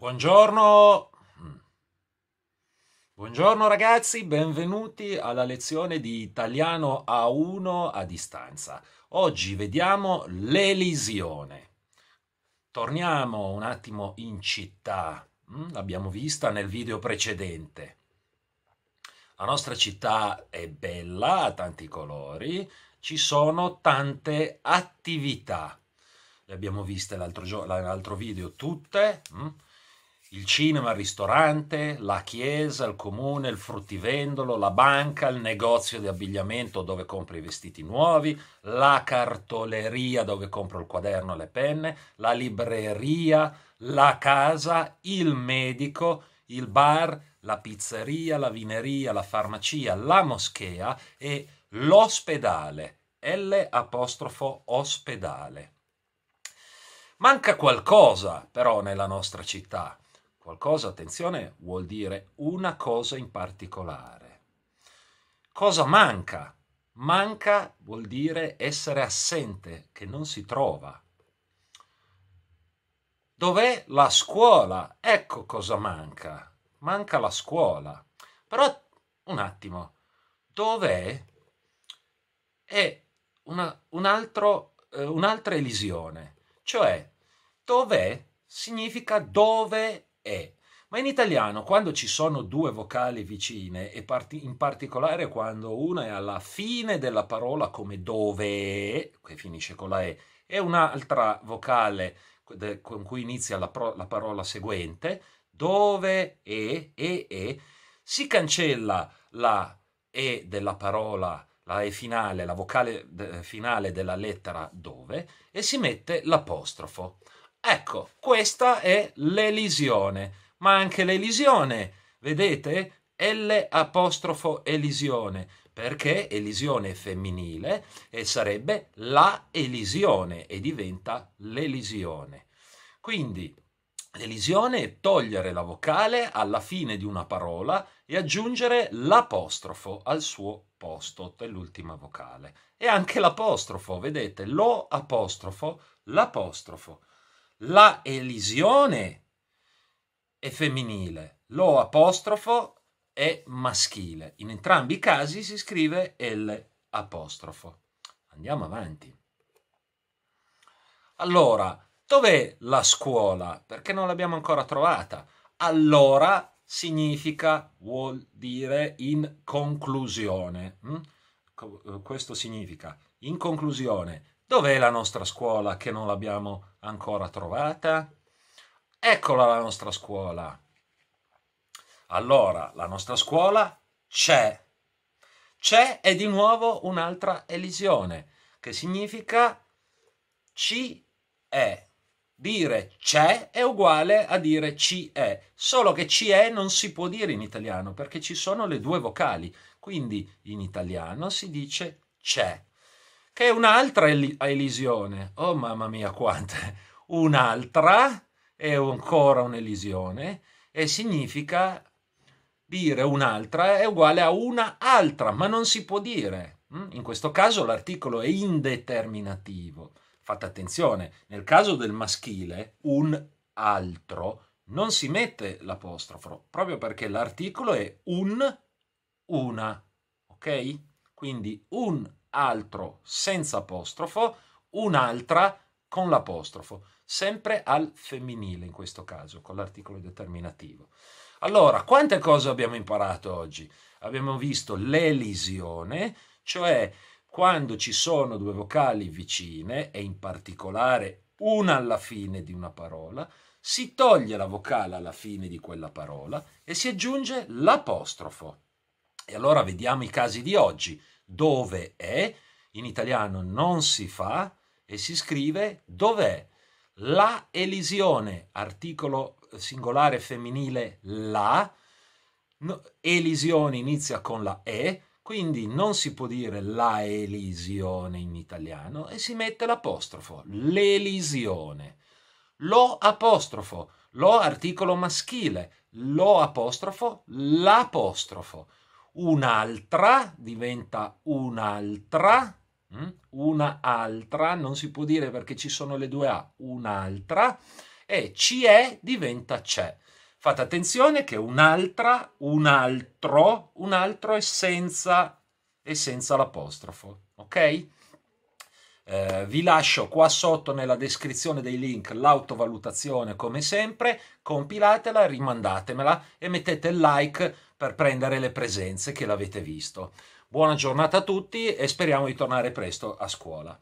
Buongiorno. Mm. Buongiorno ragazzi, benvenuti alla lezione di italiano A1 a distanza. Oggi vediamo l'elisione. Torniamo un attimo in città, mm, l'abbiamo vista nel video precedente. La nostra città è bella, ha tanti colori, ci sono tante attività. Le abbiamo viste l'altro, gio- l'altro video tutte. Mh? Mm il cinema, il ristorante, la chiesa, il comune, il fruttivendolo, la banca, il negozio di abbigliamento dove compro i vestiti nuovi, la cartoleria dove compro il quaderno e le penne, la libreria, la casa, il medico, il bar, la pizzeria, la vineria, la farmacia, la moschea e l'ospedale. L apostrofo ospedale. Manca qualcosa però nella nostra città Qualcosa, attenzione, vuol dire una cosa in particolare. Cosa manca? Manca vuol dire essere assente, che non si trova. Dov'è la scuola? Ecco cosa manca. Manca la scuola. Però un attimo, dov'è? È una, un altro, eh, un'altra elisione, cioè dov'è significa dove è. Ma in italiano, quando ci sono due vocali vicine, e parti- in particolare quando una è alla fine della parola come dove, che finisce con la E, e un'altra vocale con cui inizia la, pro- la parola seguente, dove E, E, E, si cancella la E della parola la E finale, la vocale finale della lettera dove e si mette l'apostrofo. Ecco, questa è l'elisione, ma anche l'elisione, vedete? L elisione, perché elisione è femminile e sarebbe la elisione e diventa l'elisione. Quindi l'elisione è togliere la vocale alla fine di una parola e aggiungere l'apostrofo al suo posto dell'ultima vocale. E anche l'apostrofo, vedete, lo apostrofo, l'apostrofo la elisione è femminile, lo apostrofo è maschile. In entrambi i casi si scrive L apostrofo. Andiamo avanti. Allora, dov'è la scuola? Perché non l'abbiamo ancora trovata. Allora significa, vuol dire in conclusione. Hm? Eh, questo significa in conclusione Dov'è la nostra scuola che non l'abbiamo ancora trovata? Eccola la nostra scuola. Allora, la nostra scuola c'è. C'è è di nuovo un'altra elisione, che significa ci è. Dire c'è è uguale a dire ci è, solo che ci è non si può dire in italiano perché ci sono le due vocali, quindi in italiano si dice c'è che è un'altra el- elisione. Oh mamma mia, quante! Un'altra è ancora un'elisione e significa dire un'altra è uguale a una altra, ma non si può dire. Mm? In questo caso l'articolo è indeterminativo. Fate attenzione, nel caso del maschile, un altro non si mette l'apostrofo, proprio perché l'articolo è un, una, ok? Quindi un altro senza apostrofo, un'altra con l'apostrofo, sempre al femminile in questo caso, con l'articolo determinativo. Allora, quante cose abbiamo imparato oggi? Abbiamo visto l'elisione, cioè quando ci sono due vocali vicine e in particolare una alla fine di una parola, si toglie la vocale alla fine di quella parola e si aggiunge l'apostrofo. E allora vediamo i casi di oggi. Dove è? In italiano non si fa e si scrive dov'è. La elisione, articolo singolare femminile la, no, elisione inizia con la e, quindi non si può dire la elisione in italiano e si mette l'apostrofo, l'elisione. Lo apostrofo, lo articolo maschile, lo apostrofo, l'apostrofo un'altra, diventa un'altra, mm? un'altra, non si può dire perché ci sono le due A, un'altra, e ci è diventa c'è. Fate attenzione che un'altra, un altro, un altro è senza, è senza l'apostrofo, ok? Eh, vi lascio qua sotto nella descrizione dei link l'autovalutazione come sempre, compilatela, rimandatemela e mettete il like per prendere le presenze che l'avete visto. Buona giornata a tutti e speriamo di tornare presto a scuola.